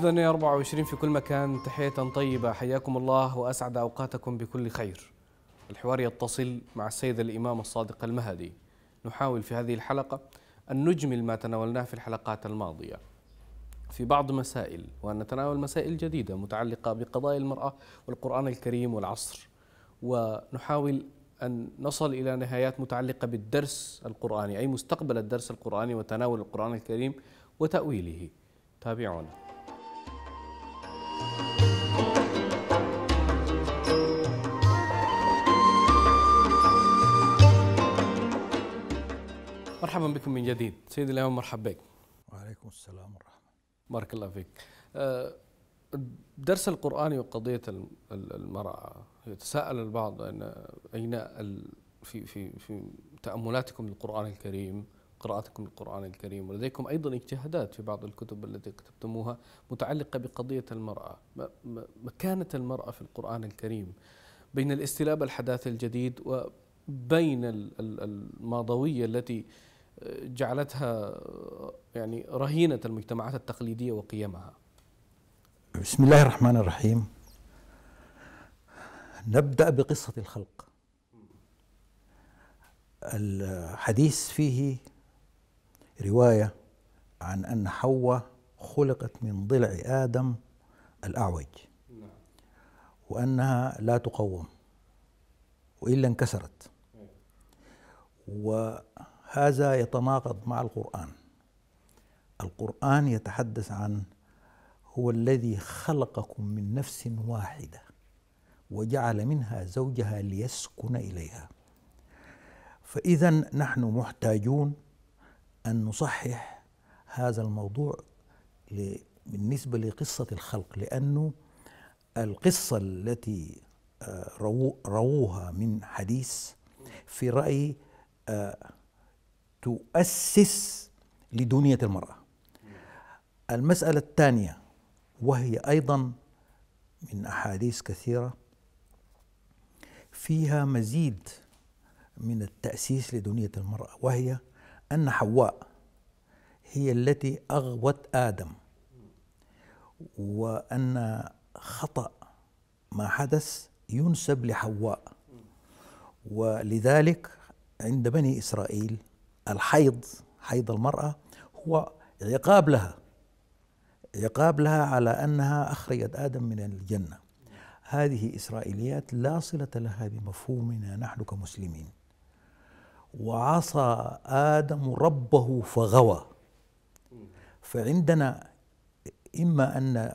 سدنيا 24 في كل مكان تحية طيبة حياكم الله وأسعد أوقاتكم بكل خير الحوار يتصل مع السيد الإمام الصادق المهدي نحاول في هذه الحلقة أن نجمل ما تناولناه في الحلقات الماضية في بعض مسائل وأن نتناول مسائل جديدة متعلقة بقضايا المرأة والقرآن الكريم والعصر ونحاول أن نصل إلى نهايات متعلقة بالدرس القرآني أي مستقبل الدرس القرآني وتناول القرآن الكريم وتأويله تابعونا مرحبا بكم من جديد سيدي الإمام مرحبا بك وعليكم السلام ورحمة بارك الله فيك الدرس آه، القرآني وقضية المرأة يتساءل البعض أن أين في في في تأملاتكم للقرآن الكريم قراءتكم للقرآن الكريم ولديكم أيضا اجتهادات في بعض الكتب التي كتبتموها متعلقة بقضية المرأة مكانة المرأة في القرآن الكريم بين الاستلاب الحداث الجديد وبين الماضوية التي جعلتها يعني رهينة المجتمعات التقليدية وقيمها بسم الله الرحمن الرحيم نبدأ بقصة الخلق الحديث فيه رواية عن أن حواء خلقت من ضلع آدم الأعوج وأنها لا تقوم وإلا انكسرت وهذا يتناقض مع القرآن القرآن يتحدث عن هو الذي خلقكم من نفس واحدة وجعل منها زوجها ليسكن إليها فإذا نحن محتاجون أن نصحح هذا الموضوع بالنسبة لقصة الخلق لأنه القصة التي آه، رو رووها من حديث في رأيي آه، تؤسس لدنية المرأة المسألة الثانية وهي أيضا من أحاديث كثيرة فيها مزيد من التأسيس لدنية المرأة وهي أن حواء هي التي أغوت آدم وأن خطأ ما حدث ينسب لحواء ولذلك عند بني إسرائيل الحيض حيض المرأة هو عقاب لها عقاب لها على أنها أخرجت آدم من الجنة هذه إسرائيليات لا صلة لها بمفهومنا نحن كمسلمين وعصى آدم ربه فغوى فعندنا إما أن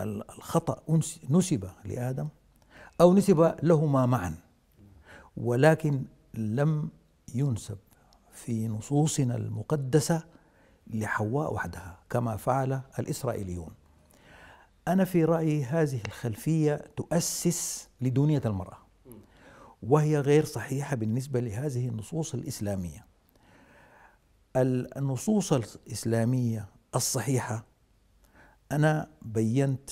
الخطأ نسب لآدم أو نسب لهما معا ولكن لم ينسب في نصوصنا المقدسة لحواء وحدها كما فعل الإسرائيليون أنا في رأيي هذه الخلفية تؤسس لدونية المرأة وهي غير صحيحه بالنسبه لهذه النصوص الاسلاميه. النصوص الاسلاميه الصحيحه انا بينت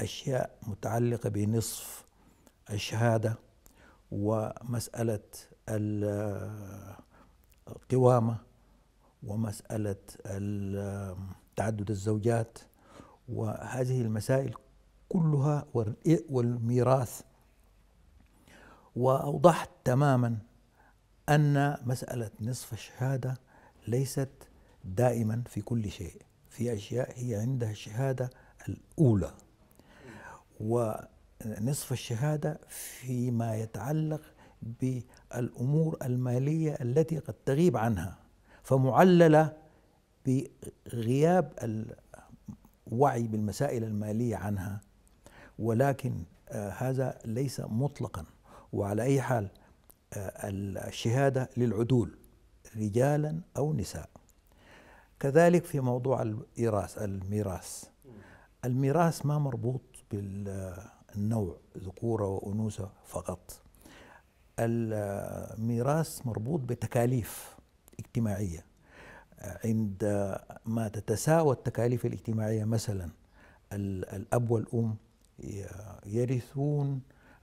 اشياء متعلقه بنصف الشهاده ومساله القوامه ومساله تعدد الزوجات وهذه المسائل كلها والميراث واوضحت تماما ان مساله نصف الشهاده ليست دائما في كل شيء في اشياء هي عندها الشهاده الاولى ونصف الشهاده فيما يتعلق بالامور الماليه التي قد تغيب عنها فمعلله بغياب الوعي بالمسائل الماليه عنها ولكن آه، هذا ليس مطلقا وعلى أي حال آه، الشهادة للعدول رجالا أو نساء كذلك في موضوع الإيراث الميراث الميراث ما مربوط بالنوع ذكورة وأنوثة فقط الميراث مربوط بتكاليف اجتماعية عند ما تتساوى التكاليف الاجتماعية مثلا الأب والأم يرثون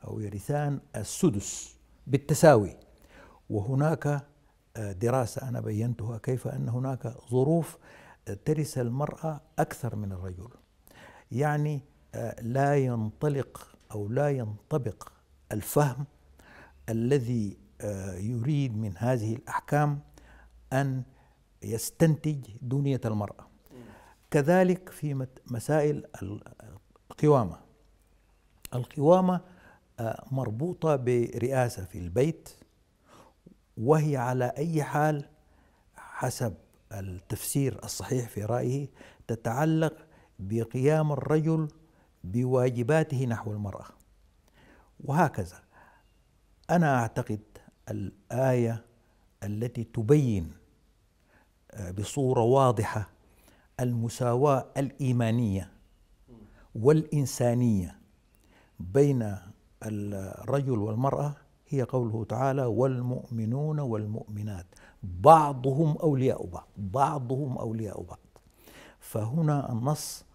أو يرثان السدس بالتساوي وهناك آه، دراسة أنا بينتها كيف أن هناك ظروف آه، ترث المرأة أكثر من الرجل يعني آه، لا ينطلق أو لا ينطبق الفهم الذي يريد من هذه الأحكام أن يستنتج دونية المرأة كذلك في مسائل القوامة القوامة مربوطة برئاسة في البيت وهي على أي حال حسب التفسير الصحيح في رأيه تتعلق بقيام الرجل بواجباته نحو المرأة وهكذا أنا أعتقد الآية التي تبين آه، بصورة واضحة المساواة الإيمانية والإنسانية بين الرجل والمرأة هي قوله تعالى والمؤمنون والمؤمنات بعضهم أولياء بعض بعضهم أولياء بعض فهنا النص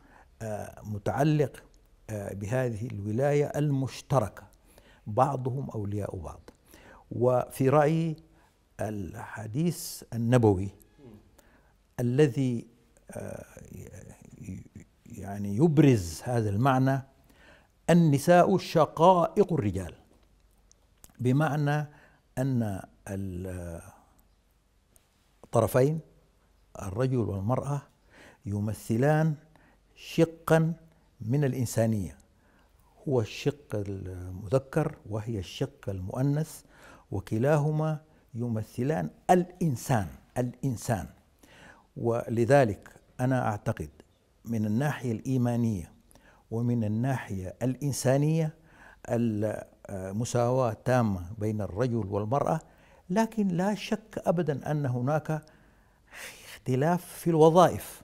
آه، متعلق آه، بهذه الولاية المشتركة بعضهم أولياء بعض وفي رأيي الحديث النبوي الذي آه، يعني يبرز هذا المعنى النساء شقائق الرجال بمعنى أن الطرفين الرجل والمرأة يمثلان شقا من الإنسانية هو الشق المذكر وهي الشق المؤنث وكلاهما يمثلان الإنسان الإنسان ولذلك أنا أعتقد من الناحية الإيمانية ومن الناحية الإنسانية المساواة تامة بين الرجل والمرأة لكن لا شك أبدا أن هناك اختلاف في الوظائف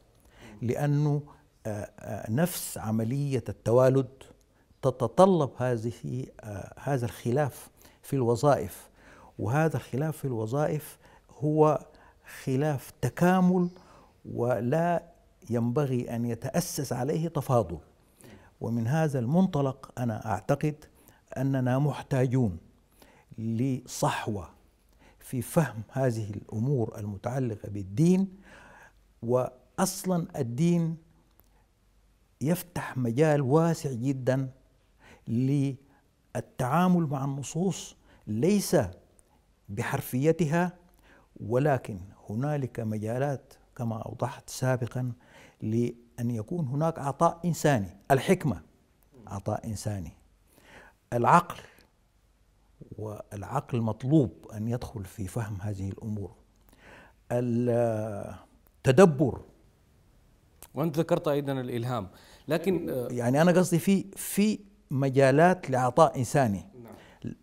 لأنه آه، آه، نفس عملية التوالد تتطلب هذه آه، هذا الخلاف في الوظائف وهذا الخلاف في الوظائف هو خلاف تكامل ولا ينبغي أن يتأسس عليه تفاضل ومن هذا المنطلق انا اعتقد اننا محتاجون لصحوه في فهم هذه الامور المتعلقه بالدين واصلا الدين يفتح مجال واسع جدا للتعامل مع النصوص ليس بحرفيتها ولكن هنالك مجالات كما اوضحت سابقا أن يكون هناك عطاء إنساني الحكمة عطاء إنساني العقل والعقل مطلوب أن يدخل في فهم هذه الأمور التدبر وأنت ذكرت أيضا الإلهام لكن آه، يعني أنا قصدي في في مجالات لعطاء إنساني نعم.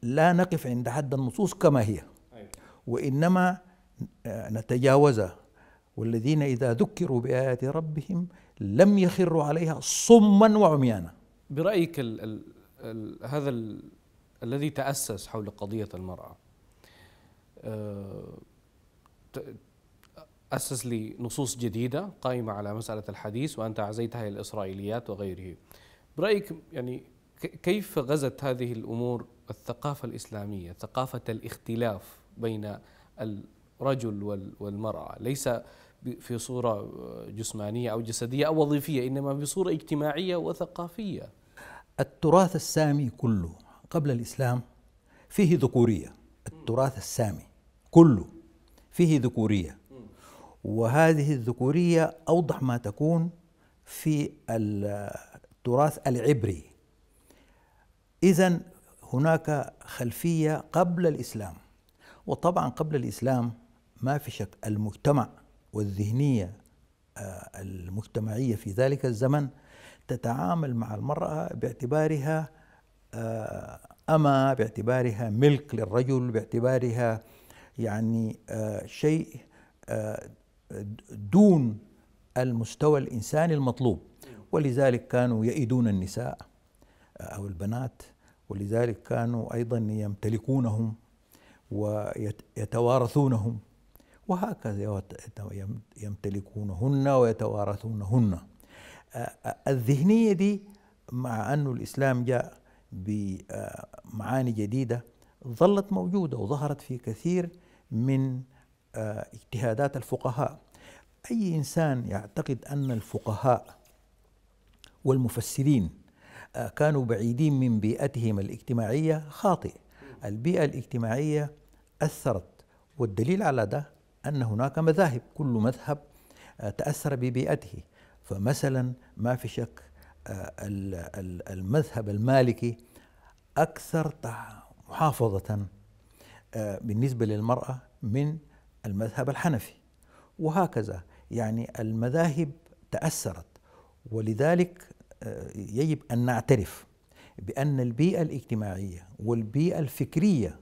لا نقف عند حد النصوص كما هي أيوة. وإنما آه، نتجاوزها والذين إذا ذكروا بآيات ربهم لم يخروا عليها صما وعميانا برأيك الـ الـ الـ هذا الـ الذي تأسس حول قضية المرأة آه، أسس لنصوص جديدة قائمة على مسألة الحديث وأنت عزيتها إلى الإسرائيليات وغيره برأيك يعني كيف غزت هذه الأمور الثقافة الإسلامية ثقافة الاختلاف بين الرجل والمرأة ليس في صورة جسمانية أو جسدية أو وظيفية إنما بصورة اجتماعية وثقافية التراث السامي كله قبل الإسلام فيه ذكورية التراث السامي كله فيه ذكورية وهذه الذكورية أوضح ما تكون في التراث العبري إذا هناك خلفية قبل الإسلام وطبعا قبل الإسلام ما في شك المجتمع والذهنية آه، المجتمعية في ذلك الزمن تتعامل مع المرأة باعتبارها آه، أما باعتبارها ملك للرجل باعتبارها يعني آه، شيء دون المستوى الإنساني المطلوب ولذلك كانوا يئدون النساء أو البنات ولذلك كانوا أيضا يمتلكونهم ويتوارثونهم وهكذا يمتلكونهن ويتوارثونهن الذهنية دي مع أن الإسلام جاء بمعاني جديدة ظلت موجودة وظهرت في كثير من اجتهادات الفقهاء أي إنسان يعتقد أن الفقهاء والمفسرين كانوا بعيدين من بيئتهم الاجتماعية خاطئ البيئة الاجتماعية أثرت والدليل على ده أن هناك مذاهب كل مذهب آه، تأثر ببيئته فمثلا ما في شك آه، المذهب المالكي أكثر محافظة آه، بالنسبة للمرأة من المذهب الحنفي وهكذا يعني المذاهب تأثرت ولذلك يجب أن نعترف بأن البيئة الاجتماعية والبيئة الفكرية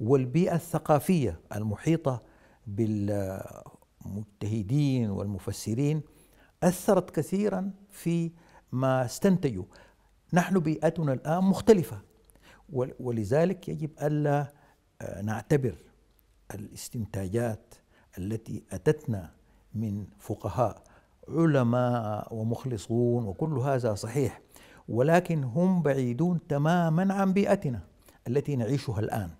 والبيئة الثقافية المحيطة بالمجتهدين والمفسرين أثرت كثيرا في ما استنتجوا نحن بيئتنا الآن مختلفة ولذلك يجب ألا آه، نعتبر الاستنتاجات التي أتتنا من فقهاء علماء ومخلصون وكل هذا صحيح ولكن هم بعيدون تماما عن بيئتنا التي نعيشها الآن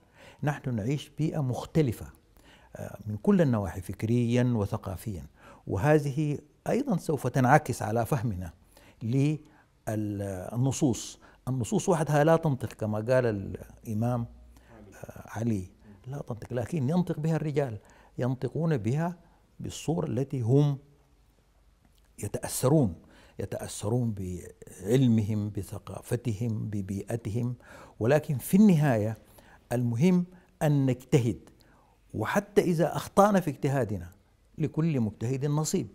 نحن نعيش بيئة مختلفة من كل النواحي فكريا وثقافيا وهذه ايضا سوف تنعكس على فهمنا للنصوص النصوص وحدها لا تنطق كما قال الامام آه، علي لا تنطق لكن ينطق بها الرجال ينطقون بها بالصورة التي هم يتأثرون يتأثرون بعلمهم بثقافتهم ببيئتهم ولكن في النهاية المهم أن نجتهد وحتى إذا أخطأنا في اجتهادنا لكل مجتهد نصيب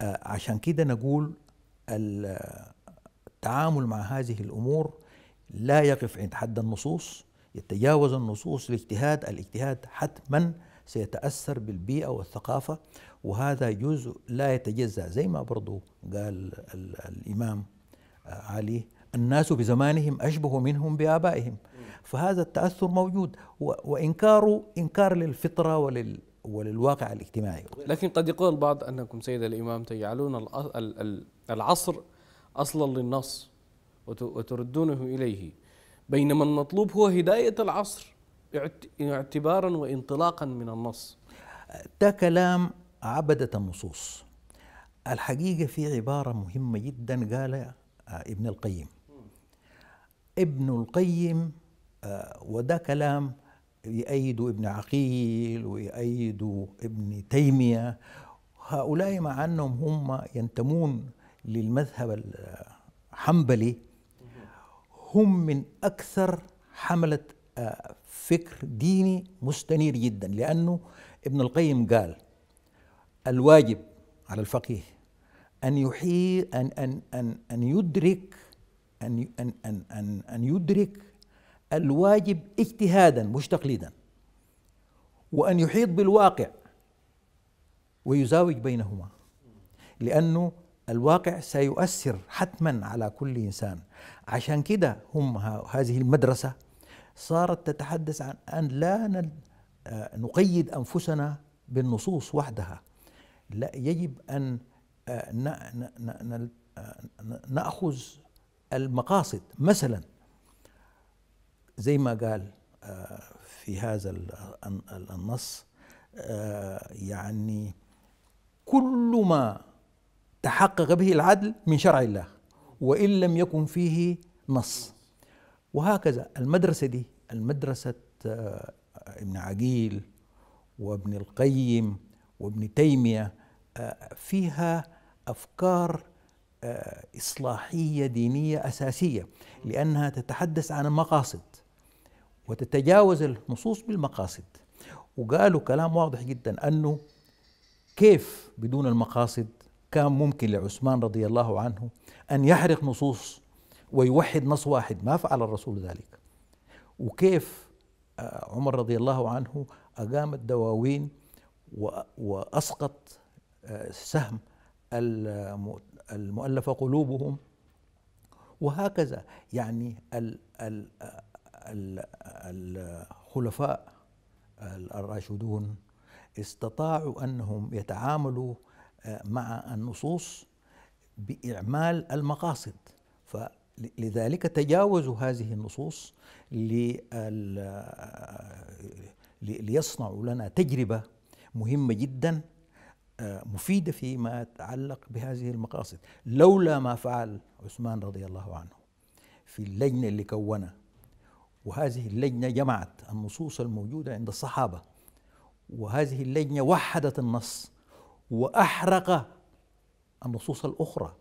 آه، عشان كده نقول التعامل مع هذه الأمور لا يقف عند حد النصوص يتجاوز النصوص الاجتهاد الاجتهاد حتما سيتأثر بالبيئة والثقافة وهذا جزء لا يتجزأ زي ما برضو قال الإمام آه، علي الناس بزمانهم أشبه منهم بآبائهم فهذا التأثر موجود وإنكاره إنكار للفطرة ولل وللواقع الاجتماعي لكن قد يقول البعض أنكم سيد الإمام تجعلون العصر أصلا للنص وتردونه إليه بينما المطلوب هو هداية العصر اعتبارا وانطلاقا من النص ده كلام عبدة النصوص الحقيقة في عبارة مهمة جدا قالها آه، ابن القيم ابن القيم آه، وده كلام يأيدوا ابن عقيل ويأيدوا ابن تيمية هؤلاء مع أنهم هم ينتمون للمذهب الحنبلي هم من أكثر حملة آه، فكر ديني مستنير جدا لأنه ابن القيم قال الواجب على الفقيه أن يحيي أن أن أن أن يدرك أن أن أن أن, أن يدرك الواجب اجتهادا مش تقليدا وأن يحيط بالواقع ويزاوج بينهما لأنه الواقع سيؤثر حتما على كل إنسان عشان كده هم هذه المدرسة صارت تتحدث عن أن لا آه، نقيد أنفسنا بالنصوص وحدها لا يجب أن آه، آه، نأخذ المقاصد مثلا زي ما قال آه، في هذا النص آه، يعني كل ما تحقق به العدل من شرع الله وان لم يكن فيه نص وهكذا المدرسه دي المدرسه آه، ابن عقيل وابن القيم وابن تيميه فيها افكار آه، إصلاحية دينية أساسية لأنها تتحدث عن المقاصد وتتجاوز النصوص بالمقاصد وقالوا كلام واضح جدا أنه كيف بدون المقاصد كان ممكن لعثمان رضي الله عنه أن يحرق نصوص ويوحد نص واحد ما فعل الرسول ذلك وكيف آه، عمر رضي الله عنه أقام الدواوين وأسقط آه، سهم المؤلفة قلوبهم وهكذا يعني الخلفاء الراشدون استطاعوا أنهم يتعاملوا آه، مع النصوص بإعمال المقاصد فلذلك تجاوزوا هذه النصوص آه، ليصنعوا لنا تجربة مهمة جدا آه، مفيدة فيما يتعلق بهذه المقاصد لولا ما فعل عثمان رضي الله عنه في اللجنة اللي كونها وهذه اللجنة جمعت النصوص الموجودة عند الصحابة وهذه اللجنة وحدت النص وأحرق النصوص الأخرى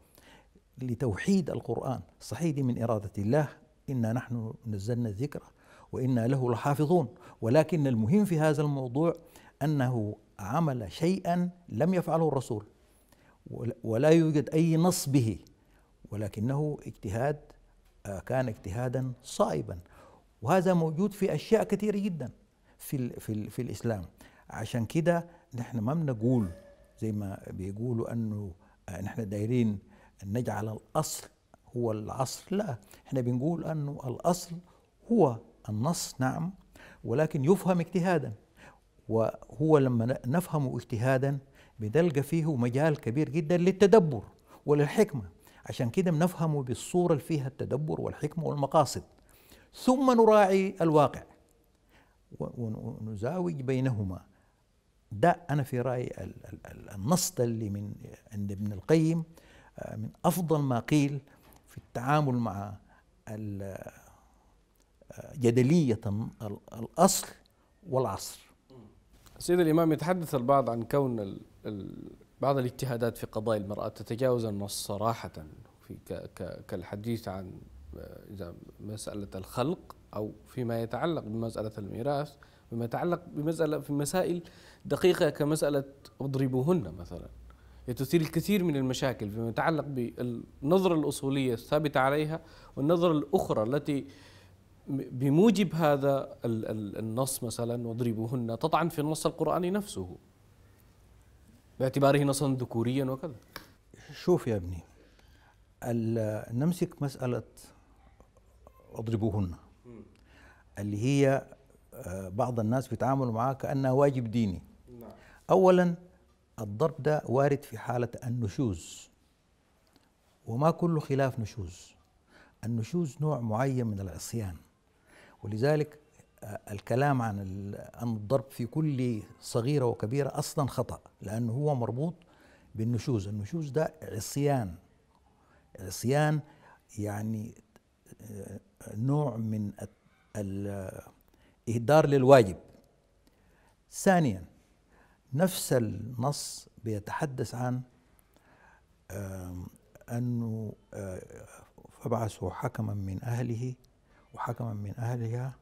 لتوحيد القرآن صحيح دي من إرادة الله إنا نحن نزلنا الذكر وإنا له لحافظون ولكن المهم في هذا الموضوع أنه عمل شيئا لم يفعله الرسول ولا يوجد أي نص به ولكنه اجتهاد آه، كان اجتهادا صائبا وهذا موجود في أشياء كثيرة جدا في, في, في الإسلام عشان كده نحن ما بنقول زي ما بيقولوا أنه آه، نحن دايرين نجعل الأصل هو العصر لا احنا بنقول أنه الأصل هو النص نعم ولكن يفهم اجتهادا وهو لما نفهمه اجتهادا بنلقى فيه مجال كبير جدا للتدبر وللحكمة عشان كده بنفهمه بالصورة اللي فيها التدبر والحكمة والمقاصد ثم نراعي الواقع ونزاوج بينهما ده أنا في رأيي النص اللي من عند ابن القيم آه، من أفضل ما قيل في التعامل مع آه، جدلية الأصل والعصر سيد الإمام يتحدث البعض عن كون بعض الاجتهادات في قضايا المرأة تتجاوز النص صراحة في كالحديث عن إذا مسألة الخلق أو فيما يتعلق بمسألة الميراث فيما يتعلق بمسألة في مسائل دقيقة كمسألة اضربوهن مثلا تثير الكثير من المشاكل فيما يتعلق بالنظرة الأصولية الثابتة عليها والنظرة الأخرى التي بموجب هذا النص مثلا واضربوهن تطعن في النص القرآني نفسه باعتباره نصا ذكوريا وكذا شوف يا ابني نمسك مسألة اضربوهن اللي هي آه، بعض الناس بيتعاملوا معها كأنها واجب ديني نعم. أولا الضرب ده وارد في حالة النشوز وما كل خلاف نشوز النشوز نوع معين من العصيان ولذلك آه، الكلام عن أن الضرب في كل صغيرة وكبيرة أصلا خطأ لأنه هو مربوط بالنشوز النشوز ده عصيان عصيان يعني آه، نوع من الإهدار للواجب ثانيا نفس النص بيتحدث عن أنه آه، فبعثوا حكما من أهله وحكما من أهلها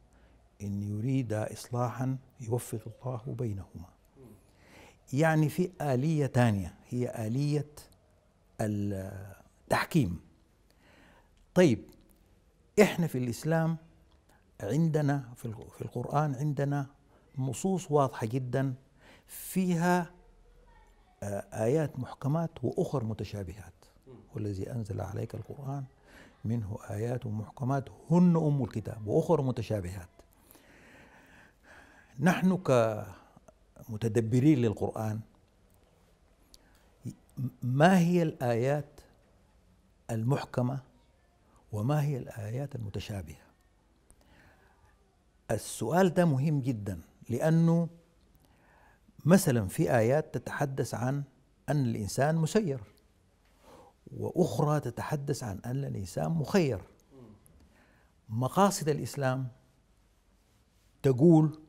إن يريد إصلاحا يوفق الله بينهما يعني في آلية ثانية هي آلية التحكيم طيب إحنا في الإسلام عندنا في القرآن عندنا نصوص واضحة جدا فيها آيات محكمات وأخر متشابهات والذي أنزل عليك القرآن منه آيات محكمات هن أم الكتاب وأخر متشابهات نحن كمتدبرين للقرآن ما هي الآيات المحكمة وما هي الآيات المتشابهة السؤال ده مهم جدا لأنه مثلا في آيات تتحدث عن أن الإنسان مسير واخرى تتحدث عن ان الانسان مخير مقاصد الاسلام تقول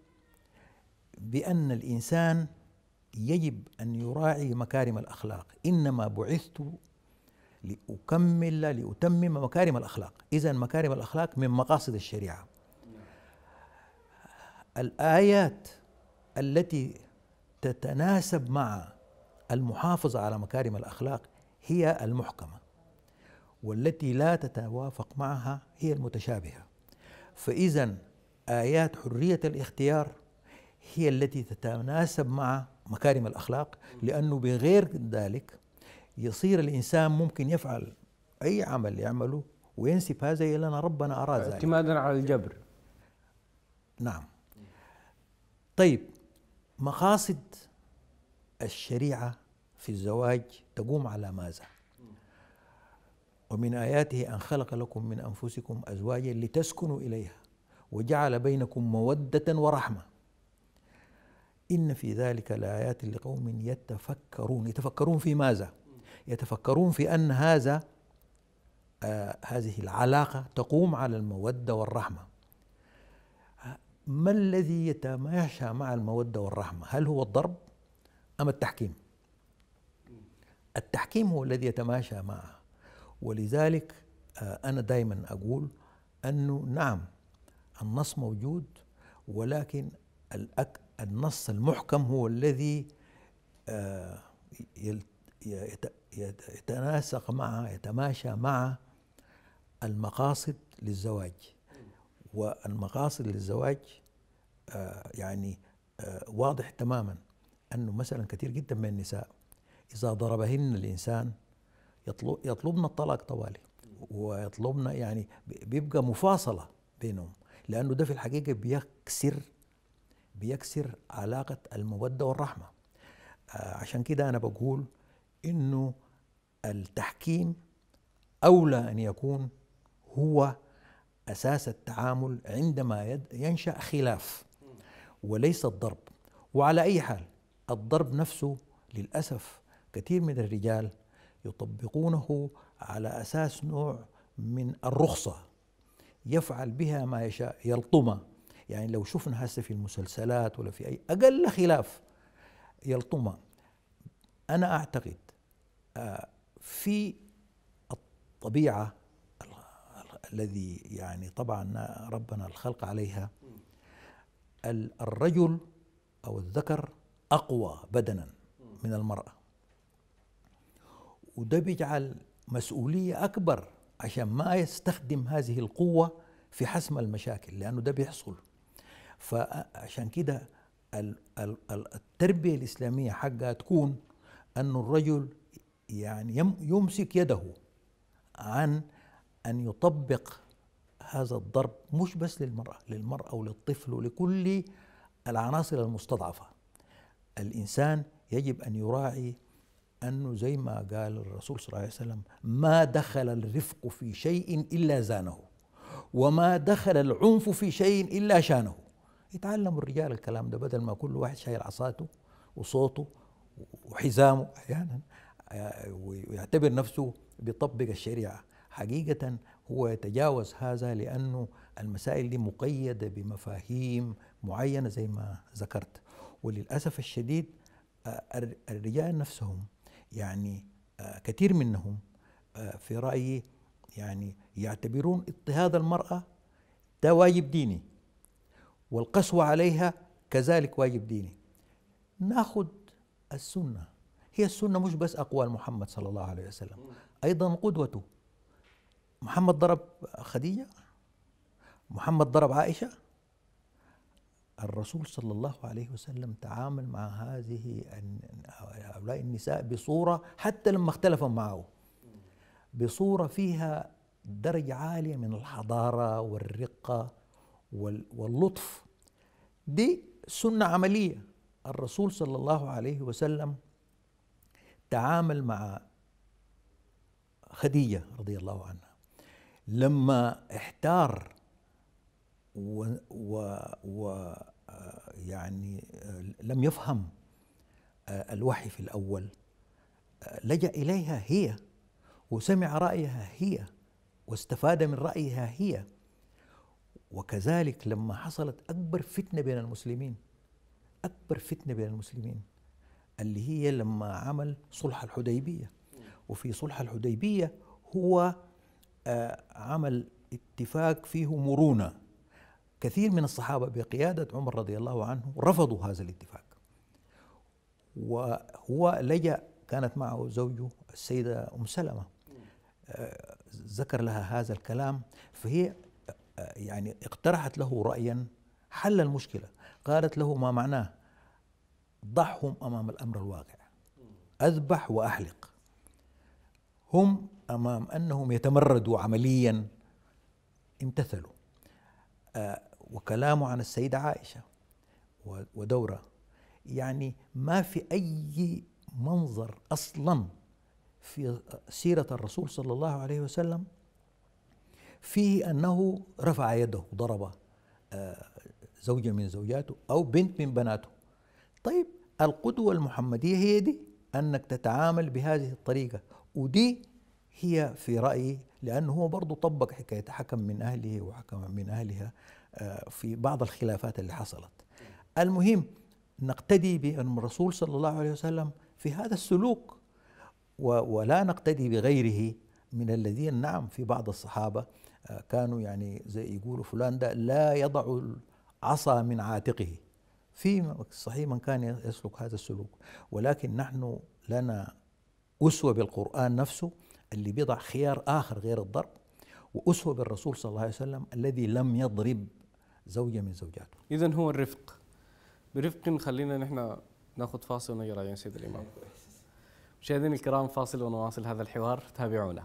بان الانسان يجب ان يراعي مكارم الاخلاق انما بعثت لأكمل لأتمم مكارم الأخلاق إذا مكارم الأخلاق من مقاصد الشريعة الآيات التي تتناسب مع المحافظة على مكارم الأخلاق هي المحكمة والتي لا تتوافق معها هي المتشابهة فإذا آيات حرية الاختيار هي التي تتناسب مع مكارم الأخلاق لأنه بغير ذلك يصير الإنسان ممكن يفعل أي عمل يعمله وينسب هذا إلى أن ربنا أراد ذلك اعتمادا على الجبر نعم طيب مقاصد الشريعة في الزواج تقوم على ماذا ومن آياته أن خلق لكم من أنفسكم أزواجا لتسكنوا إليها وجعل بينكم مودة ورحمة إن في ذلك لآيات لقوم يتفكرون يتفكرون في ماذا؟ يتفكرون في أن هذا آه هذه العلاقة تقوم على المودة والرحمة ما الذي يتماشى مع المودة والرحمة؟ هل هو الضرب أم التحكيم؟ التحكيم هو الذي يتماشى معه ولذلك آه، أنا دائما أقول أنه نعم النص موجود ولكن الأك النص المحكم هو الذي آه، يتناسق مع يتماشى مع المقاصد للزواج والمقاصد للزواج آه، يعني واضح تماما أنه مثلا كثير جدا من النساء إذا ضربهن الإنسان يطلب يطلبن الطلاق طوالي ويطلبن يعني بيبقى مفاصلة بينهم لأنه ده في الحقيقة بيكسر بيكسر علاقة المودة والرحمة آه، عشان كده أنا بقول إنه التحكيم أولى أن يكون هو أساس التعامل عندما ينشأ خلاف وليس الضرب وعلى أي حال الضرب نفسه للأسف كثير من الرجال يطبقونه على اساس نوع من الرخصه يفعل بها ما يشاء يلطمه يعني لو شفنا هسه في المسلسلات ولا في اي اقل خلاف يلطمه انا اعتقد آه، في الطبيعه الذي يعني طبعا ربنا الخلق عليها الرجل او الذكر اقوى بدنا من المراه وده بيجعل مسؤولية أكبر عشان ما يستخدم هذه القوة في حسم المشاكل لأنه ده بيحصل فعشان كده التربية الإسلامية حقها تكون أن الرجل يعني يمسك يده عن أن يطبق هذا الضرب مش بس للمرأة للمرأة وللطفل ولكل العناصر المستضعفة الإنسان يجب أن يراعي أنه زي ما قال الرسول صلى الله عليه وسلم ما دخل الرفق في شيء إلا زانه وما دخل العنف في شيء إلا شانه يتعلم الرجال الكلام ده بدل ما كل واحد شايل عصاته وصوته وحزامه أحيانا آه، ويعتبر نفسه بيطبق الشريعة حقيقة هو يتجاوز هذا لأنه المسائل دي مقيدة بمفاهيم معينة زي ما ذكرت وللأسف الشديد آه، الرجال نفسهم يعني آه، كثير منهم آه، في رأيي يعني يعتبرون اضطهاد المرأة ده واجب ديني والقسوة عليها كذلك واجب ديني ناخذ السنة هي السنة مش بس أقوال محمد صلى الله عليه وسلم أيضا قدوته محمد ضرب خديجة محمد ضرب عائشة الرسول صلى الله عليه وسلم تعامل مع هذه هؤلاء النساء بصورة حتى لما اختلفوا معه بصورة فيها درجة عالية من الحضارة والرقة واللطف دي سنة عملية الرسول صلى الله عليه وسلم تعامل مع خديجة رضي الله عنها لما احتار و, و, و يعني لم يفهم الوحي في الأول لجأ إليها هي وسمع رأيها هي واستفاد من رأيها هي وكذلك لما حصلت أكبر فتنة بين المسلمين أكبر فتنة بين المسلمين اللي هي لما عمل صلح الحديبية وفي صلح الحديبية هو آه، عمل اتفاق فيه مرونة كثير من الصحابة بقيادة عمر رضي الله عنه رفضوا هذا الاتفاق وهو لجأ كانت معه زوجه السيدة أم سلمة آه، ذكر لها هذا الكلام فهي آه، يعني اقترحت له رأيا حل المشكلة قالت له ما معناه ضعهم أمام الأمر الواقع أذبح وأحلق هم أمام أنهم يتمردوا عمليا امتثلوا آه، وكلامه عن السيدة عائشة ودورة يعني ما في أي منظر أصلا في سيرة الرسول صلى الله عليه وسلم فيه أنه رفع يده وضرب آه، زوجة من زوجاته أو بنت من بناته طيب القدوة المحمدية هي دي أنك تتعامل بهذه الطريقة ودي هي في رأيي لأنه هو برضه طبق حكاية حكم من أهله وحكم من أهلها آه، في بعض الخلافات اللي حصلت المهم نقتدي بأن الرسول صلى الله عليه وسلم في هذا السلوك ولا نقتدي بغيره من الذين نعم في بعض الصحابة آه، كانوا يعني زي يقولوا فلان ده لا يضع العصا من عاتقه في صحيح من كان يسلك هذا السلوك ولكن نحن لنا أسوة بالقرآن نفسه اللي بيضع خيار آخر غير الضرب وأسوة بالرسول صلى الله عليه وسلم الذي لم يضرب زوجة من زوجاته إذا هو الرفق برفق خلينا نحن ناخذ فاصل ونجي يا سيد الإمام مشاهدينا الكرام فاصل ونواصل هذا الحوار تابعونا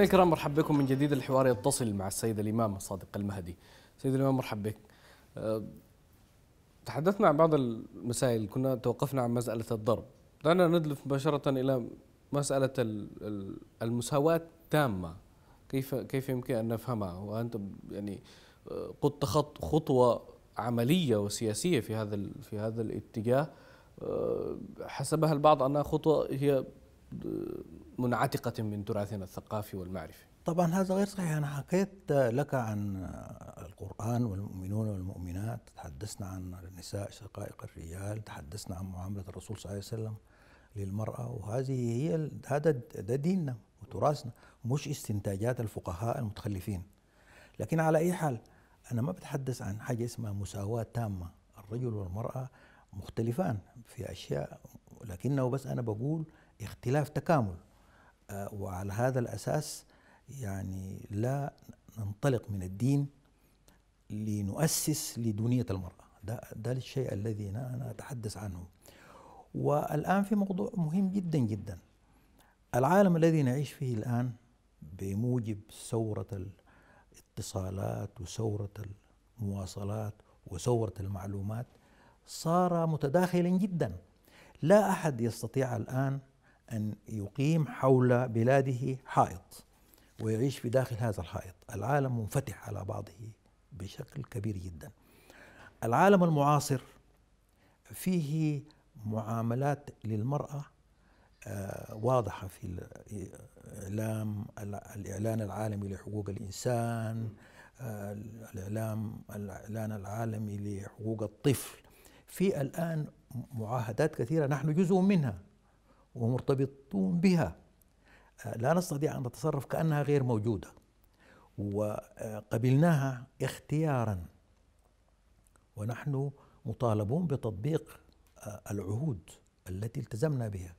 مشاهدينا الكرام مرحبا بكم من جديد الحوار يتصل مع السيد الامام صادق المهدي. سيد الامام مرحب بك. أه، تحدثنا عن بعض المسائل كنا توقفنا عن مساله الضرب. دعنا ندلف مباشره الى مساله المساواه التامه. كيف كيف يمكن ان نفهمها وانت يعني أه، قد تخط خطوه عمليه وسياسيه في هذا في هذا الاتجاه أه، حسبها البعض انها خطوه هي منعتقة من تراثنا الثقافي والمعرفي طبعا هذا غير صحيح أنا حكيت لك عن القرآن والمؤمنون والمؤمنات تحدثنا عن النساء شقائق الرجال تحدثنا عن معاملة الرسول صلى الله عليه وسلم للمرأة وهذه هي هذا ده ديننا وتراثنا مش استنتاجات الفقهاء المتخلفين لكن على أي حال أنا ما بتحدث عن حاجة اسمها مساواة تامة الرجل والمرأة مختلفان في أشياء لكنه بس أنا بقول اختلاف تكامل آه، وعلى هذا الأساس يعني لا ننطلق من الدين لنؤسس لدونية المرأة ده, ده الشيء الذي أنا أتحدث عنه والآن في موضوع مهم جدا جدا العالم الذي نعيش فيه الآن بموجب ثورة الاتصالات وثورة المواصلات وثورة المعلومات صار متداخلا جدا لا أحد يستطيع الآن أن يقيم حول بلاده حائط ويعيش في داخل هذا الحائط العالم منفتح على بعضه بشكل كبير جدا العالم المعاصر فيه معاملات للمرأة آه، واضحة في الإعلام الإعلان العالمي لحقوق الإنسان آه، الإعلام الإعلان العالمي لحقوق الطفل في الآن معاهدات كثيرة نحن جزء منها ومرتبطون بها آه، لا نستطيع أن نتصرف كأنها غير موجودة وقبلناها اختيارا ونحن مطالبون بتطبيق آه، العهود التي التزمنا بها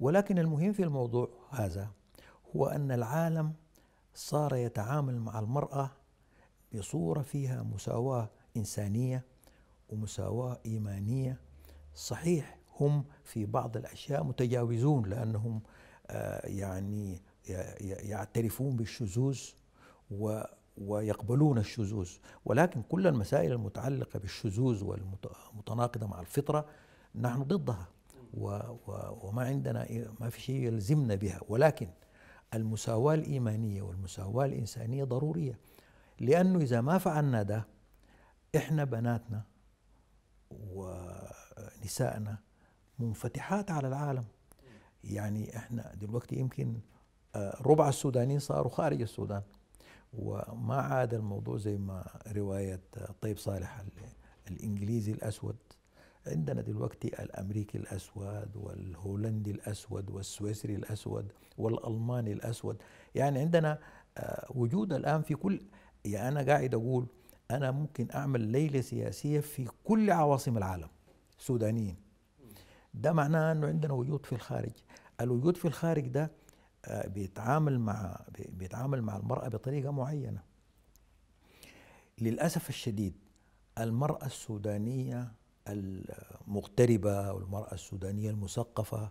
ولكن المهم في الموضوع هذا هو أن العالم صار يتعامل مع المرأة بصورة فيها مساواة إنسانية ومساواة إيمانية صحيح هم في بعض الأشياء متجاوزون لأنهم آه، يعني يعترفون بالشذوذ ويقبلون الشذوذ ولكن كل المسائل المتعلقة بالشذوذ والمتناقضة مع الفطرة نحن ضدها وما عندنا ما في شيء يلزمنا بها ولكن المساواة الإيمانية والمساواة الإنسانية ضرورية لأنه إذا ما فعلنا ده إحنا بناتنا ونسائنا منفتحات على العالم يعني احنا دلوقتي يمكن آه، ربع السودانيين صاروا خارج السودان وما عاد الموضوع زي ما رواية آه، طيب صالح الإنجليزي الأسود عندنا دلوقتي الأمريكي الأسود والهولندي الأسود والسويسري الأسود والألماني الأسود يعني عندنا آه، وجود الآن في كل يعني أنا قاعد أقول أنا ممكن أعمل ليلة سياسية في كل عواصم العالم سودانيين ده معناه انه عندنا وجود في الخارج الوجود في الخارج ده آه، بيتعامل مع بيتعامل مع المرأة بطريقة معينة للأسف الشديد المرأة السودانية المغتربة والمرأة السودانية المثقفة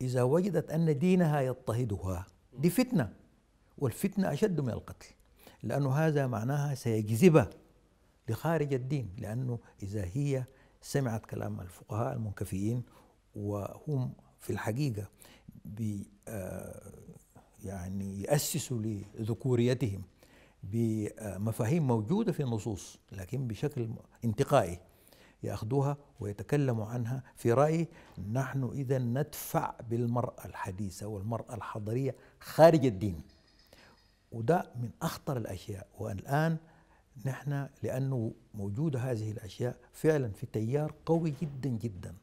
إذا وجدت أن دينها يضطهدها دي فتنة والفتنة أشد من القتل لأنه هذا معناها سيجذبها لخارج الدين لأنه إذا هي سمعت كلام الفقهاء المنكفيين وهم في الحقيقة بي آه، يعني يأسسوا لذكوريتهم بمفاهيم موجودة في النصوص لكن بشكل انتقائي ياخذوها ويتكلموا عنها في رايي نحن اذا ندفع بالمراه الحديثه والمراه الحضريه خارج الدين وده من اخطر الاشياء والان نحن لأنه موجودة هذه الأشياء فعلا في تيار قوي جدا جدا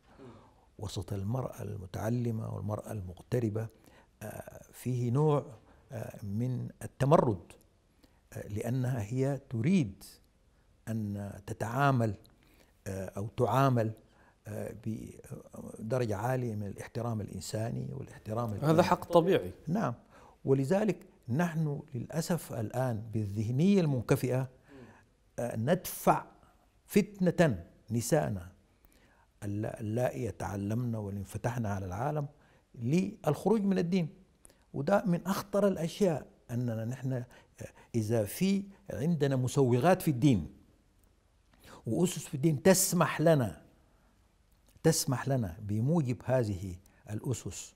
وسط المرأة المتعلمة والمرأة المغتربة آه، فيه نوع آه، من التمرد آه، لأنها هي تريد أن تتعامل أو تعامل بدرجة عالية من الاحترام الإنساني والاحترام هذا حق طبيعي نعم ولذلك نحن للأسف الآن بالذهنية المنكفئة ندفع فتنة نساءنا اللائي يتعلمن والانفتحن على العالم للخروج من الدين وده من أخطر الأشياء أننا نحن آه، إذا في عندنا مسوغات في الدين وأسس في الدين تسمح لنا تسمح لنا بموجب هذه الأسس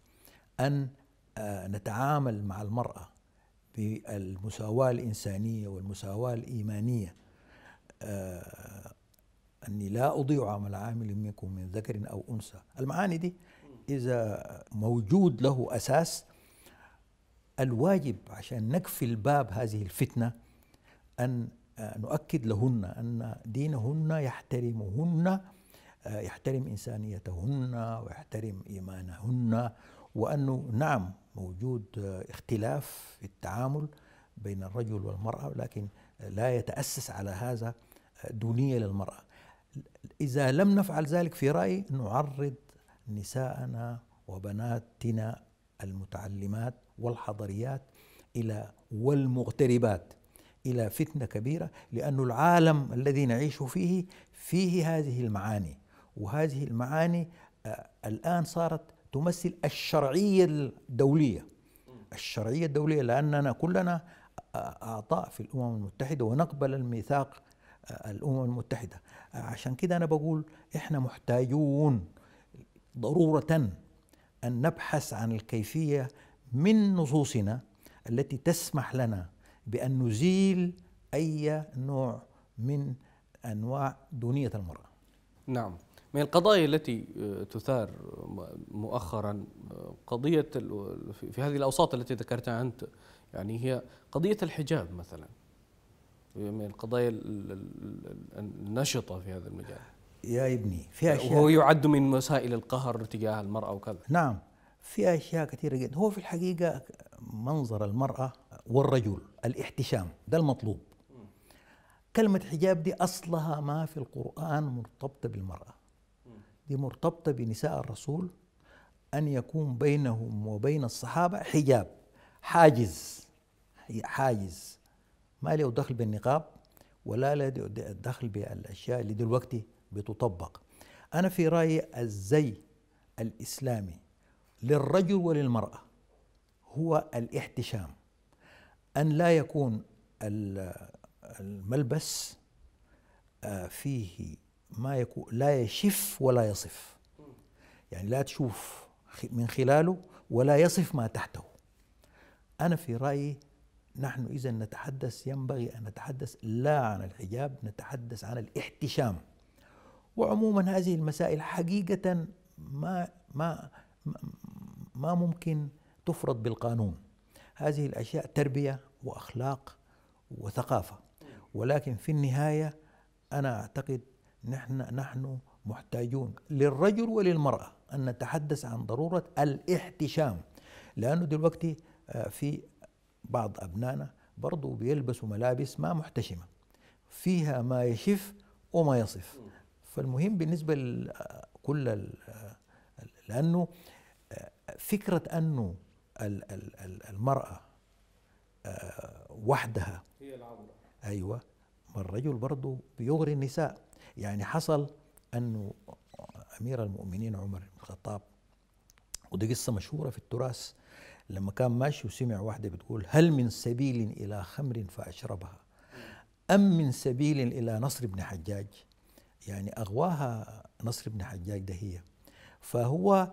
أن آه، نتعامل مع المرأة بالمساواة الإنسانية والمساواة الإيمانية آه، أني لا أضيع عمل عامل منكم من ذكر أو أنثى المعاني دي إذا موجود له أساس الواجب عشان نكفي الباب هذه الفتنة أن آه، نؤكد لهن أن دينهن يحترمهن آه، يحترم إنسانيتهن ويحترم إيمانهن وأنه نعم موجود اختلاف في التعامل بين الرجل والمرأة لكن لا يتأسس على هذا دونية للمرأة إذا لم نفعل ذلك في رأيي نعرض نساءنا وبناتنا المتعلمات والحضريات إلى والمغتربات إلى فتنة كبيرة لأن العالم الذي نعيش فيه فيه هذه المعاني وهذه المعاني آه، الآن صارت تمثل الشرعية الدولية الشرعية الدولية لأننا كلنا آه، آه، أعضاء في الأمم المتحدة ونقبل الميثاق الامم المتحده عشان كده انا بقول احنا محتاجون ضروره ان نبحث عن الكيفيه من نصوصنا التي تسمح لنا بان نزيل اي نوع من انواع دونيه المراه. نعم، من القضايا التي آه، تثار مؤخرا آه، قضيه في هذه الاوساط التي ذكرتها انت يعني هي قضيه الحجاب مثلا من يعني القضايا النشطة في هذا المجال يا ابني في يعني أشياء وهو يعد من وسائل القهر تجاه المرأة وكذا نعم في أشياء كثيرة جدا هو في الحقيقة منظر المرأة والرجل الاحتشام ده المطلوب كلمة حجاب دي أصلها ما في القرآن مرتبطة بالمرأة دي مرتبطة بنساء الرسول أن يكون بينهم وبين الصحابة حجاب حاجز حاجز ما له دخل بالنقاب ولا له دخل بالاشياء اللي دلوقتي بتطبق انا في رايي الزي الاسلامي للرجل وللمراه هو الاحتشام ان لا يكون الملبس آه، فيه ما يكون لا يشف ولا يصف يعني لا تشوف من خلاله ولا يصف ما تحته انا في رايي نحن إذا نتحدث ينبغي أن نتحدث لا عن الحجاب نتحدث عن الاحتشام وعموما هذه المسائل حقيقة ما ما ما ممكن تفرض بالقانون هذه الأشياء تربية وأخلاق وثقافة ولكن في النهاية أنا أعتقد نحن نحن محتاجون للرجل وللمرأة أن نتحدث عن ضرورة الاحتشام لأنه دلوقتي آه، في بعض أبنائنا برضو بيلبسوا ملابس ما محتشمة فيها ما يشف وما يصف فالمهم بالنسبة لكل لأنه فكرة أنه المرأة آه، وحدها هي أيوة الرجل برضه بيغري النساء يعني حصل أنه أمير المؤمنين عمر بن الخطاب ودي قصة مشهورة في التراث لما كان ماشي وسمع واحدة بتقول هل من سبيل إلى خمر فأشربها أم من سبيل إلى نصر بن حجاج يعني أغواها نصر بن حجاج ده هي فهو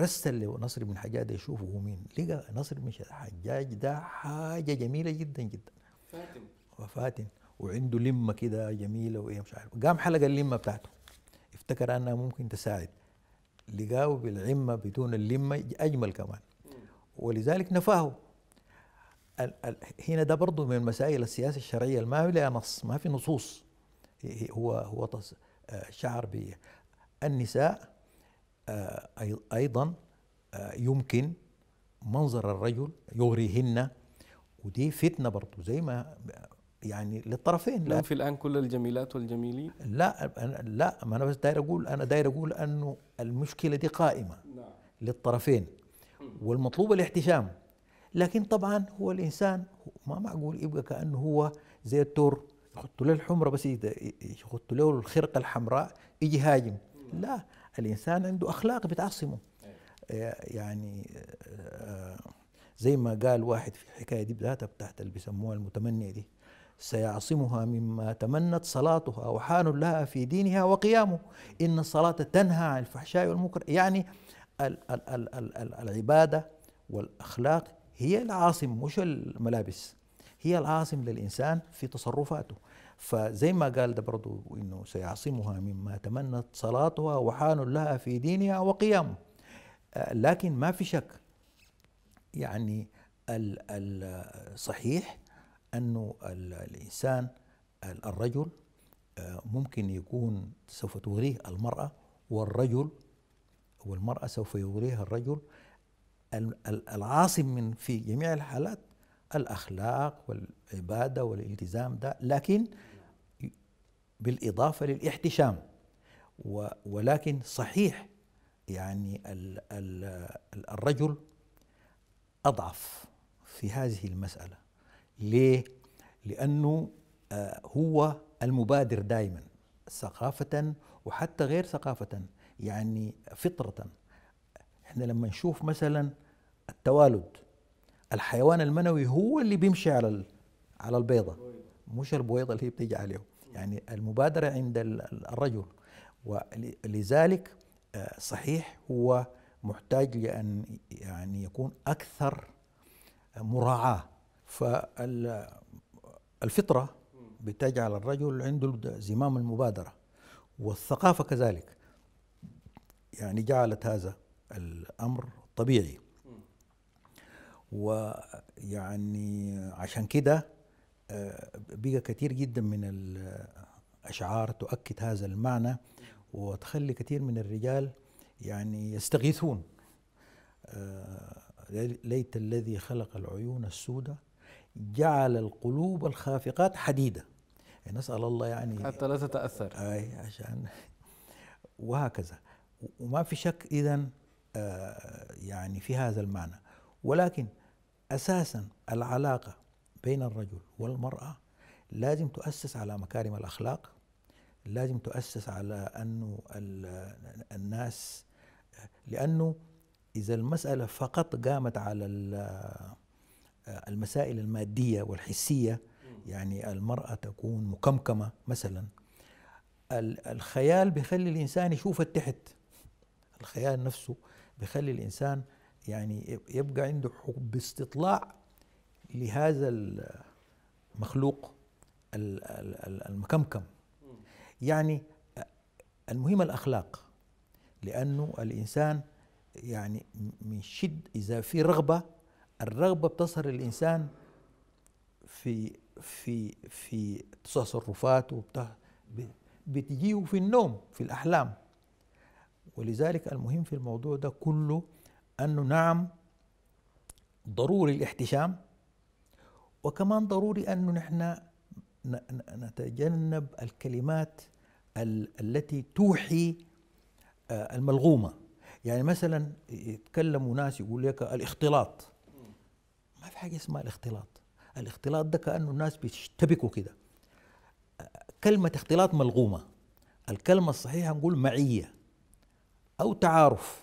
رسل لنصر بن حجاج ده يشوفه هو مين لقى نصر بن حجاج ده حاجة جميلة جدا جدا فاتن وفاتن وعنده لمة كده جميلة وإيه مش عارف قام حلق اللمة بتاعته افتكر أنها ممكن تساعد لقاه بالعمة بدون اللمة أجمل كمان ولذلك نفاه هنا ده برضه من مسائل السياسة الشرعية ما لها نص ما في نصوص هو هو آه، شعر النساء آه، أيضا آه، يمكن منظر الرجل يغريهن ودي فتنة برضه زي ما يعني للطرفين لا في الآن كل الجميلات والجميلين لا أنا لا ما أنا بس داير أقول أنا داير أقول أنه المشكلة دي قائمة نعم. للطرفين والمطلوب الاحتشام لكن طبعا هو الانسان ما معقول يبقى كانه هو زي التور يحط له الحمره بس يحط له الخرقه الحمراء يجي هاجم لا الانسان عنده اخلاق بتعصمه أيوة. آه، يعني آه، زي ما قال واحد في الحكايه دي بذاتها بتاعت اللي بيسموها المتمنيه دي سيعصمها مما تمنت صلاتها وحان لها في دينها وقيامه إن الصلاة تنهى عن الفحشاء والمنكر يعني العبادة والأخلاق هي العاصم مش الملابس هي العاصم للإنسان في تصرفاته فزي ما قال ده برضو إنه سيعصمها مما تمنت صلاتها وحان لها في دينها وقيامه آه، لكن ما في شك يعني الصحيح أنه الإنسان الرجل آه، ممكن يكون سوف تغريه المرأة والرجل والمرأة سوف يغريها الرجل العاصم من في جميع الحالات الأخلاق والعبادة والالتزام ده لكن بالإضافة للاحتشام ولكن صحيح يعني الرجل أضعف في هذه المسألة ليه؟ لأنه آه، هو المبادر دائما ثقافة وحتى غير ثقافة يعني فطرة احنا لما نشوف مثلا التوالد الحيوان المنوي هو اللي بيمشي على على البيضة مش البويضة اللي هي بتيجي عليه يعني المبادرة عند الرجل ولذلك آه، صحيح هو محتاج لأن يعني يكون أكثر مراعاة فالفطرة بتجعل الرجل عنده زمام المبادرة والثقافة كذلك يعني جعلت هذا الأمر طبيعي ويعني عشان كده آه، بقى كثير جدا من الأشعار تؤكد هذا المعنى وتخلي كثير من الرجال يعني يستغيثون آه، ليت الذي خلق العيون السودة جعل القلوب الخافقات حديدة نسأل الله يعني حتى لا تتأثر أي عشان وهكذا وما في شك إذا آه، يعني في هذا المعنى ولكن أساسا العلاقة بين الرجل والمرأة لازم تؤسس على مكارم الأخلاق لازم تؤسس على أنه الناس لأنه إذا المسألة فقط قامت على آه، المسائل المادية والحسية يعني المرأة تكون مكمكمة مثلا الخيال بيخلي الإنسان يشوف تحت الخيال نفسه بيخلي الانسان يعني يبقى عنده حب استطلاع لهذا المخلوق المكمكم يعني المهم الاخلاق لانه الانسان يعني من شد اذا في رغبه الرغبه بتصهر الانسان في في في تصرفاته بتجيه في النوم في الاحلام ولذلك المهم في الموضوع ده كله أنه نعم ضروري الاحتشام وكمان ضروري أنه نحن نتجنب الكلمات التي توحي آه، الملغومة يعني مثلا يتكلموا ناس يقول لك الاختلاط ما في حاجة اسمها الاختلاط الاختلاط ده كأنه الناس بيشتبكوا كده آه، كلمة اختلاط ملغومة الكلمة الصحيحة نقول معية أو تعارف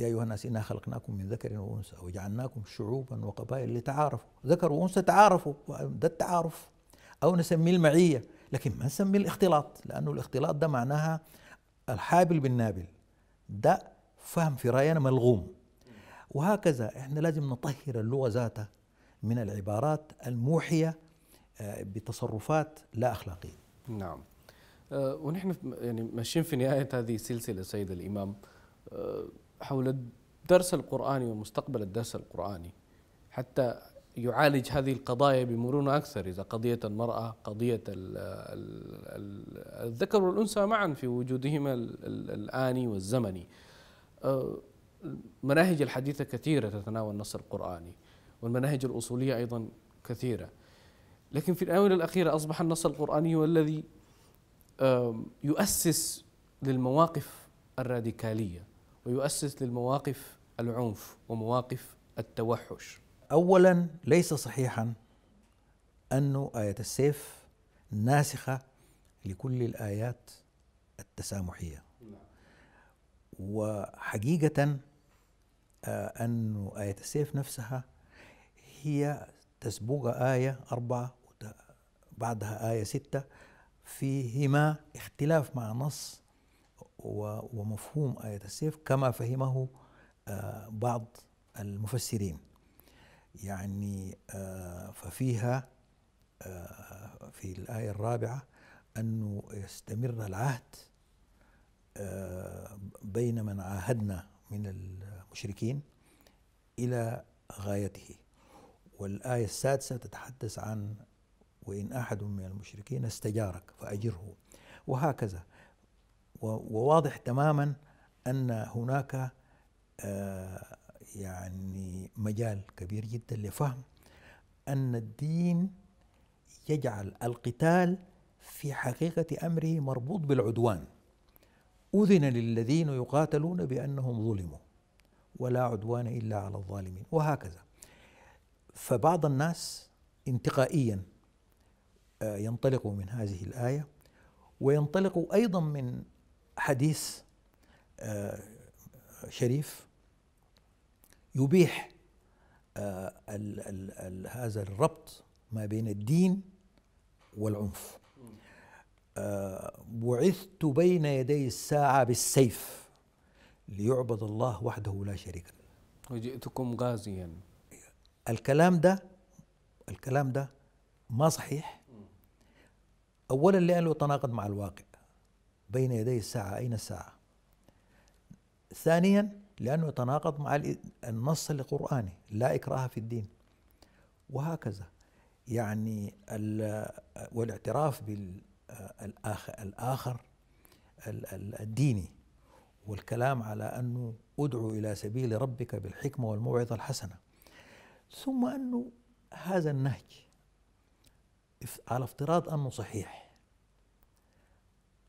يا أيها الناس إنا خلقناكم من ذكر وأنثى وجعلناكم شعوبا وقبائل لتعارفوا ذكر وأنثى تعارفوا ده التعارف أو نسميه المعية لكن ما نسميه الاختلاط لأنه الاختلاط ده معناها الحابل بالنابل ده فهم في رأينا ملغوم وهكذا احنا لازم نطهر اللغة ذاتها من العبارات الموحية آه، بتصرفات لا أخلاقية نعم آه، ونحن يعني ماشيين في نهاية هذه السلسلة سيد الإمام آه، حول الدرس القرآني ومستقبل الدرس القرآني حتى يعالج هذه القضايا بمرونة أكثر إذا قضية المرأة قضية الذكر والأنثى معا في وجودهما الآني والزمني المناهج آه، الحديثة كثيرة تتناول النص القرآني والمناهج الأصولية أيضا كثيرة لكن في الآونة الأخيرة أصبح النص القرآني هو الذي يؤسس للمواقف الراديكاليه ويؤسس للمواقف العنف ومواقف التوحش اولا ليس صحيحا أن آية السيف ناسخة لكل الآيات التسامحية وحقيقة آه، أن آية السيف نفسها هي تسبوق آية أربعة بعدها آية ستة فيهما اختلاف مع نص ومفهوم آية السيف كما فهمه آه، بعض المفسرين يعني آه، ففيها آه، في الآية الرابعة أنه يستمر العهد بين من عاهدنا من المشركين إلى غايته والآية السادسة تتحدث عن وإن أحد من المشركين استجارك فأجره وهكذا وواضح تماما أن هناك آه، يعني مجال كبير جدا لفهم أن الدين يجعل القتال في حقيقة أمره مربوط بالعدوان أذن للذين يقاتلون بأنهم ظلموا ولا عدوان إلا على الظالمين وهكذا فبعض الناس انتقائيا آه، ينطلق من هذه الآية وينطلق أيضا من حديث آه، شريف يبيح آه، هذا الربط ما بين الدين والعنف بعثت بين يدي الساعة بالسيف ليعبد الله وحده لا شريك له وجئتكم غازيا الكلام ده الكلام ده ما صحيح أولا لأنه يتناقض مع الواقع بين يدي الساعة أين الساعة ثانيا لأنه يتناقض مع النص القرآني لا إكراه في الدين وهكذا يعني والاعتراف بالآخر الآخر الديني والكلام على أنه ادعو إلى سبيل ربك بالحكمة والموعظة الحسنة ثم أنه هذا النهج على افتراض أنه صحيح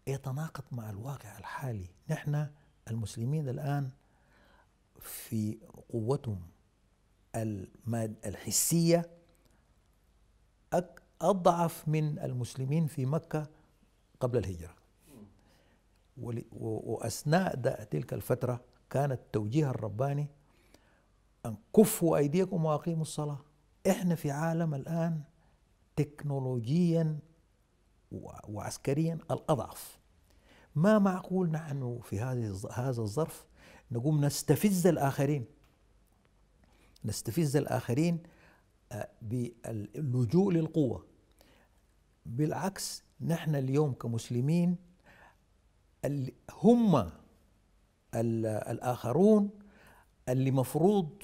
يتناقض مع الواقع الحالي نحن المسلمين الآن في قوتهم الحسية أضعف من المسلمين في مكة قبل الهجرة وأثناء تلك الفترة كان التوجيه الرباني أن كفوا أيديكم وأقيموا الصلاة إحنا في عالم الآن تكنولوجيا وعسكريا الأضعف ما معقول نحن في هذه هذا الظرف نقوم نستفز الآخرين نستفز الآخرين آه، باللجوء للقوة بالعكس نحن اليوم كمسلمين هم الآخرون اللي مفروض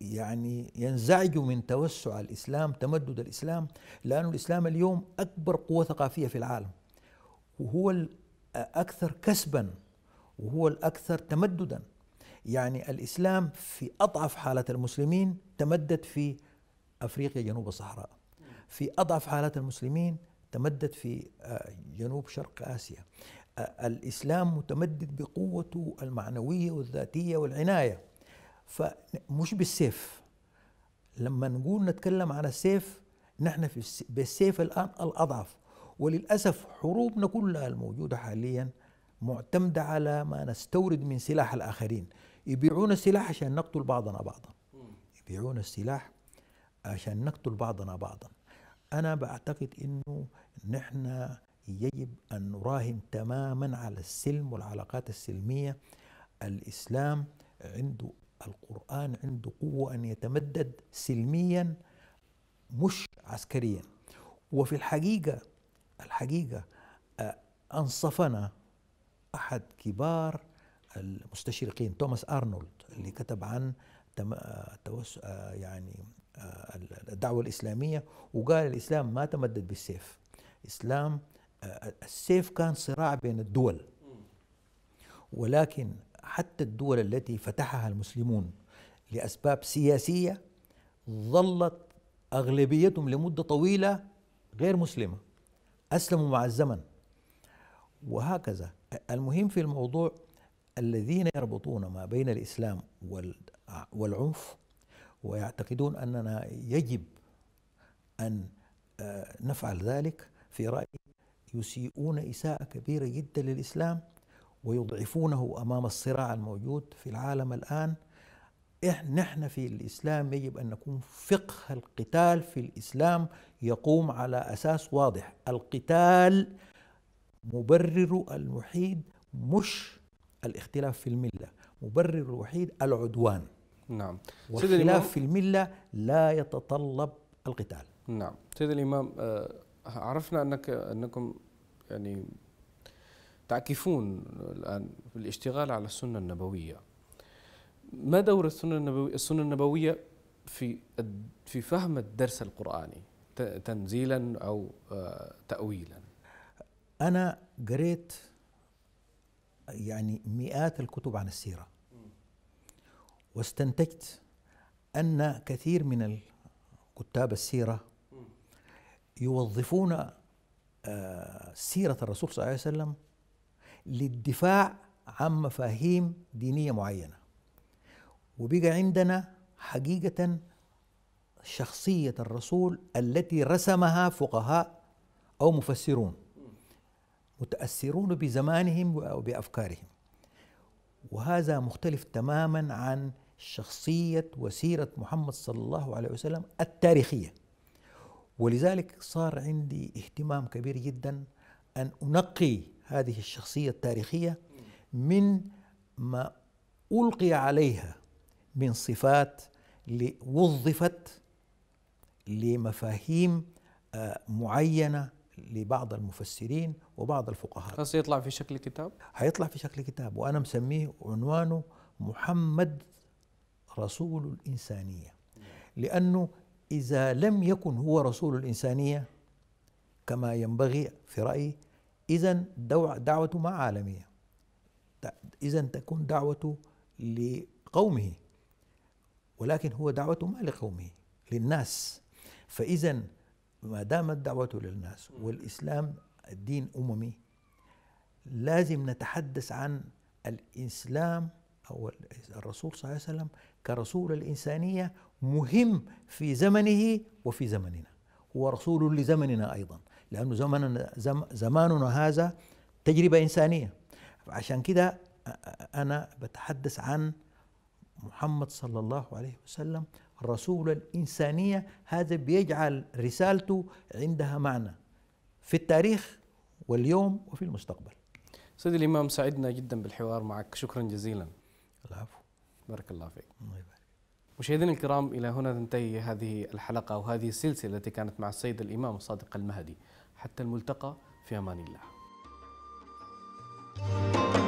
يعني ينزعجوا من توسع الاسلام تمدد الاسلام لأن الاسلام اليوم اكبر قوه ثقافيه في العالم وهو الاكثر كسبا وهو الاكثر تمددا يعني الاسلام في اضعف حاله المسلمين تمدد في افريقيا جنوب الصحراء في اضعف حالات المسلمين تمدد في آه، جنوب شرق اسيا آه، الاسلام متمدد بقوته المعنويه والذاتيه والعنايه فمش بالسيف لما نقول نتكلم على السيف نحن في بالسيف الآن الأضعف وللأسف حروبنا كلها الموجودة حاليا معتمدة على ما نستورد من سلاح الآخرين يبيعون السلاح عشان نقتل بعضنا بعضا يبيعون السلاح عشان نقتل بعضنا بعضا أنا بعتقد أنه نحن يجب أن نراهن تماما على السلم والعلاقات السلمية الإسلام عنده القرآن عنده قوة أن يتمدد سلميا مش عسكريا وفي الحقيقة الحقيقة آه، أنصفنا أحد كبار المستشرقين توماس أرنولد اللي كتب عن آه، آه، يعني الدعوة الإسلامية وقال الإسلام ما تمدد بالسيف إسلام السيف كان صراع بين الدول ولكن حتى الدول التي فتحها المسلمون لأسباب سياسية ظلت أغلبيتهم لمدة طويلة غير مسلمة أسلموا مع الزمن وهكذا المهم في الموضوع الذين يربطون ما بين الإسلام والعنف ويعتقدون أننا يجب أن آه، نفعل ذلك في رأيي يسيئون إساءة كبيرة جدا للإسلام ويضعفونه امام الصراع الموجود في العالم الان نحن في الاسلام يجب ان نكون فقه القتال في الاسلام يقوم على اساس واضح القتال مبرر الوحيد مش الاختلاف في المله مبرر الوحيد العدوان نعم والخلاف في المله لا يتطلب القتال نعم سيد الامام آه، عرفنا انك انكم يعني تعكفون الآن في الاشتغال على السنة النبوية ما دور السنة النبوية, السنة النبوية في في فهم الدرس القرآني تنزيلا أو آه، تأويلا أنا قريت يعني مئات الكتب عن السيرة واستنتجت أن كثير من كتاب السيرة يوظفون آه، سيرة الرسول صلى الله عليه وسلم للدفاع عن مفاهيم دينية معينة وبقى عندنا حقيقة شخصية الرسول التي رسمها فقهاء أو مفسرون متأثرون بزمانهم وبأفكارهم وهذا مختلف تماما عن شخصية وسيرة محمد صلى الله عليه وسلم التاريخية ولذلك صار عندي اهتمام كبير جدا أن أنقي هذه الشخصية التاريخية من ما ألقي عليها من صفات وظفت لمفاهيم آه، معينة لبعض المفسرين وبعض الفقهاء هل سيطلع في شكل كتاب؟ هيطلع في شكل كتاب وأنا مسميه عنوانه محمد رسول الإنسانية لأنه إذا لم يكن هو رسول الإنسانية كما ينبغي في رأيي إذا دعوة ما عالمية إذا تكون دعوة لقومه ولكن هو دعوة ما لقومه للناس فإذا ما دامت دعوته للناس والإسلام دين أممي لازم نتحدث عن الإسلام أو الرسول صلى الله عليه وسلم كرسول الإنسانية مهم في زمنه وفي زمننا هو رسول لزمننا أيضا لأنه زمننا زماننا هذا تجربة إنسانية عشان كده أنا بتحدث عن محمد صلى الله عليه وسلم الرسول الإنسانية هذا بيجعل رسالته عندها معنى في التاريخ واليوم وفي المستقبل سيدي الإمام سعدنا جدا بالحوار معك شكرا جزيلا العفو بارك الله فيك الله يبارك مشاهدينا الكرام إلى هنا تنتهي هذه الحلقة وهذه السلسلة التي كانت مع السيد الإمام الصادق المهدي حتى الملتقى في امان الله.